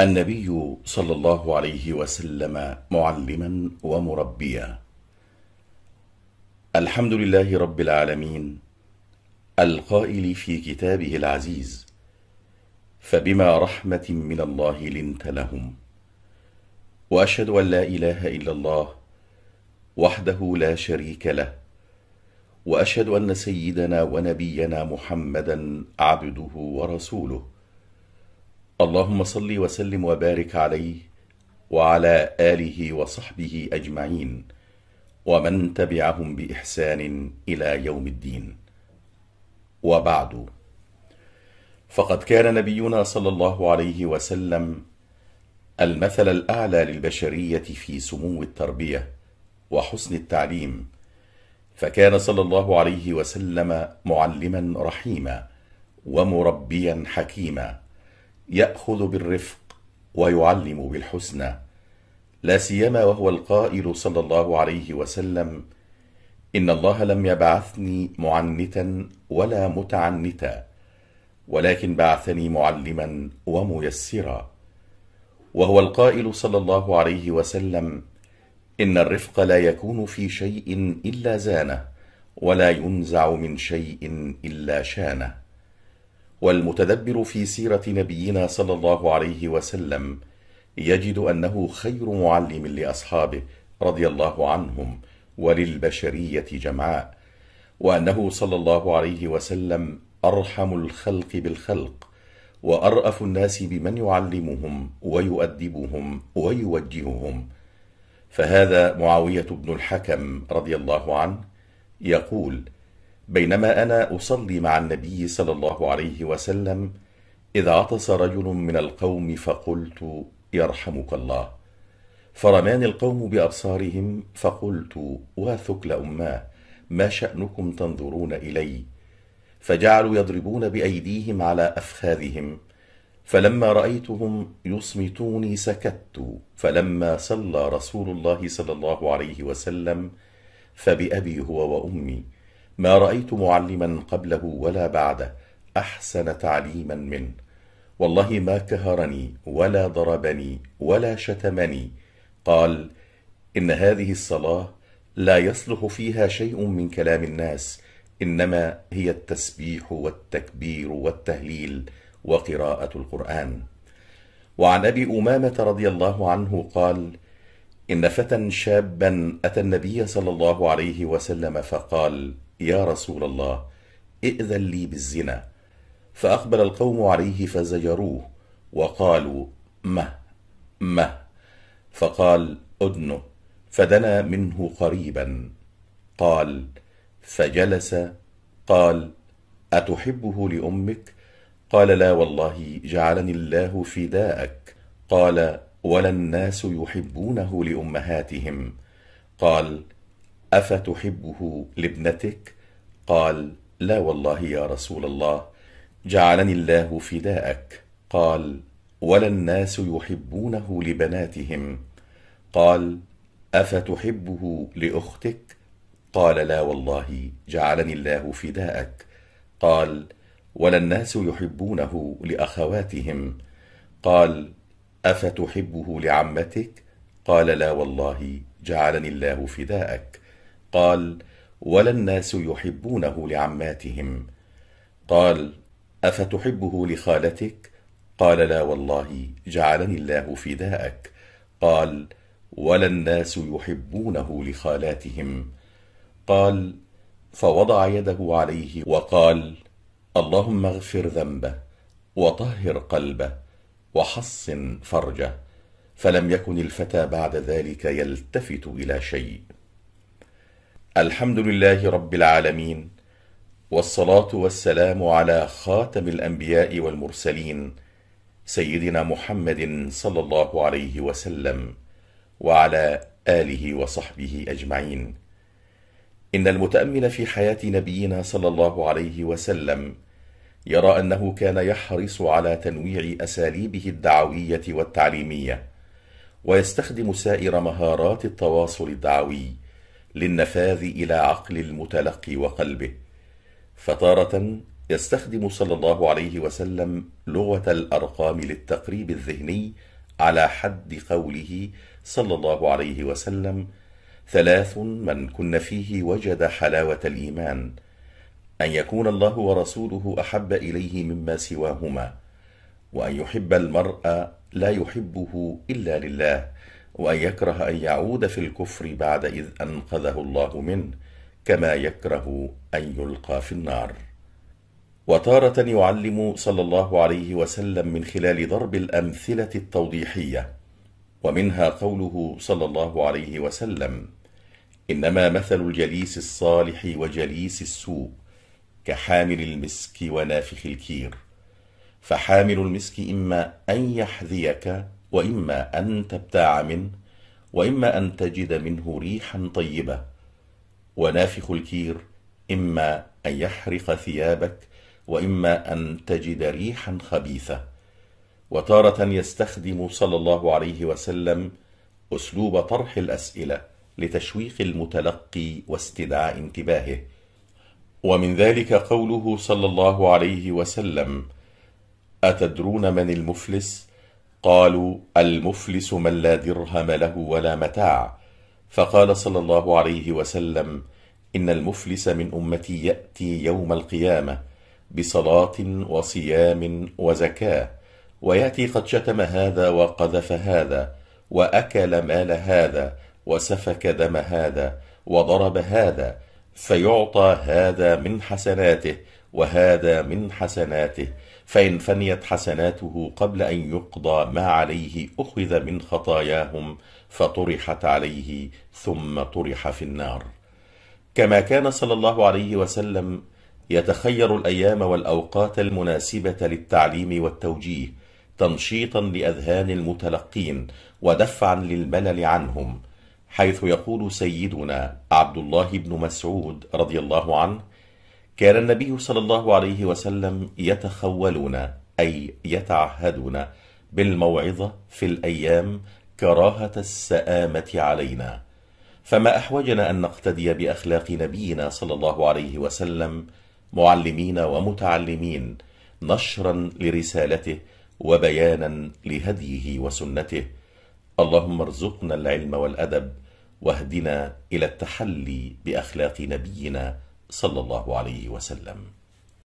النبي صلى الله عليه وسلم معلما ومربيا الحمد لله رب العالمين القائل في كتابه العزيز فبما رحمة من الله لنت لهم وأشهد أن لا إله إلا الله وحده لا شريك له وأشهد أن سيدنا ونبينا محمدا عبده ورسوله اللهم صل وسلم وبارك عليه وعلى آله وصحبه أجمعين ومن تبعهم بإحسان إلى يوم الدين وبعد فقد كان نبينا صلى الله عليه وسلم المثل الأعلى للبشرية في سمو التربية وحسن التعليم فكان صلى الله عليه وسلم معلما رحيما ومربيا حكيما ياخذ بالرفق ويعلم بالحسنى لا سيما وهو القائل صلى الله عليه وسلم ان الله لم يبعثني معنتا ولا متعنتا ولكن بعثني معلما وميسرا وهو القائل صلى الله عليه وسلم ان الرفق لا يكون في شيء الا زانه ولا ينزع من شيء الا شانه والمتدبر في سيرة نبينا صلى الله عليه وسلم يجد أنه خير معلم لأصحابه رضي الله عنهم وللبشرية جمعاء وأنه صلى الله عليه وسلم أرحم الخلق بالخلق وأرأف الناس بمن يعلمهم ويؤدبهم ويوجههم فهذا معاوية بن الحكم رضي الله عنه يقول بينما انا اصلي مع النبي صلى الله عليه وسلم اذ عطس رجل من القوم فقلت يرحمك الله فرماني القوم بابصارهم فقلت واثكل اماه ما شانكم تنظرون الي فجعلوا يضربون بايديهم على افخاذهم فلما رايتهم يصمتوني سكت فلما صلى رسول الله صلى الله عليه وسلم فبابي هو وامي ما رأيت معلما قبله ولا بعده أحسن تعليما منه والله ما كهرني ولا ضربني ولا شتمني قال إن هذه الصلاة لا يصلح فيها شيء من كلام الناس إنما هي التسبيح والتكبير والتهليل وقراءة القرآن وعن أبي أمامة رضي الله عنه قال إن فتى شابا أتى النبي صلى الله عليه وسلم فقال يا رسول الله ائذن لي بالزنا فأقبل القوم عليه فزجروه وقالوا مه مه فقال أدنه فدنا منه قريبا قال فجلس قال أتحبه لأمك؟ قال لا والله جعلني الله فداءك قال ولا الناس يحبونه لأمهاتهم قال افتحبه لابنتك قال لا والله يا رسول الله جعلني الله فداءك قال ولا الناس يحبونه لبناتهم قال افتحبه لاختك قال لا والله جعلني الله فداءك قال ولا الناس يحبونه لاخواتهم قال افتحبه لعمتك قال لا والله جعلني الله فداءك قال ولا الناس يحبونه لعماتهم قال أفتحبه لخالتك؟ قال لا والله جعلني الله فداءك قال ولا الناس يحبونه لخالاتهم قال فوضع يده عليه وقال اللهم اغفر ذنبه وطهر قلبه وحصن فرجه فلم يكن الفتى بعد ذلك يلتفت إلى شيء الحمد لله رب العالمين والصلاة والسلام على خاتم الأنبياء والمرسلين سيدنا محمد صلى الله عليه وسلم وعلى آله وصحبه أجمعين إن المتأمل في حياة نبينا صلى الله عليه وسلم يرى أنه كان يحرص على تنويع أساليبه الدعوية والتعليمية ويستخدم سائر مهارات التواصل الدعوي للنفاذ إلى عقل المتلقي وقلبه فتارة يستخدم صلى الله عليه وسلم لغة الأرقام للتقريب الذهني على حد قوله صلى الله عليه وسلم ثلاث من كن فيه وجد حلاوة الإيمان أن يكون الله ورسوله أحب إليه مما سواهما وأن يحب المرء لا يحبه إلا لله وأن يكره أن يعود في الكفر بعد إذ أنقذه الله منه كما يكره أن يلقى في النار وتارة يعلم صلى الله عليه وسلم من خلال ضرب الأمثلة التوضيحية ومنها قوله صلى الله عليه وسلم إنما مثل الجليس الصالح وجليس السوء كحامل المسك ونافخ الكير فحامل المسك إما أن يحذيك وإما أن تبتاع منه وإما أن تجد منه ريحا طيبة ونافخ الكير إما أن يحرق ثيابك وإما أن تجد ريحا خبيثة وتارة يستخدم صلى الله عليه وسلم أسلوب طرح الأسئلة لتشويق المتلقي واستدعاء انتباهه ومن ذلك قوله صلى الله عليه وسلم أتدرون من المفلس؟ قالوا المفلس من لا درهم له ولا متاع فقال صلى الله عليه وسلم إن المفلس من أمتي يأتي يوم القيامة بصلاة وصيام وزكاة ويأتي قد شتم هذا وقذف هذا وأكل مال هذا وسفك دم هذا وضرب هذا فيعطى هذا من حسناته وهذا من حسناته فإن فنيت حسناته قبل أن يقضى ما عليه أخذ من خطاياهم فطرحت عليه ثم طرح في النار كما كان صلى الله عليه وسلم يتخير الأيام والأوقات المناسبة للتعليم والتوجيه تنشيطا لأذهان المتلقين ودفعا للملل عنهم حيث يقول سيدنا عبد الله بن مسعود رضي الله عنه كان النبي صلى الله عليه وسلم يتخولون أي يتعهدون بالموعظة في الأيام كراهة السآمة علينا فما أحوجنا أن نقتدي بأخلاق نبينا صلى الله عليه وسلم معلمين ومتعلمين نشرا لرسالته وبيانا لهديه وسنته اللهم ارزقنا العلم والأدب واهدنا إلى التحلي بأخلاق نبينا صلى الله عليه وسلم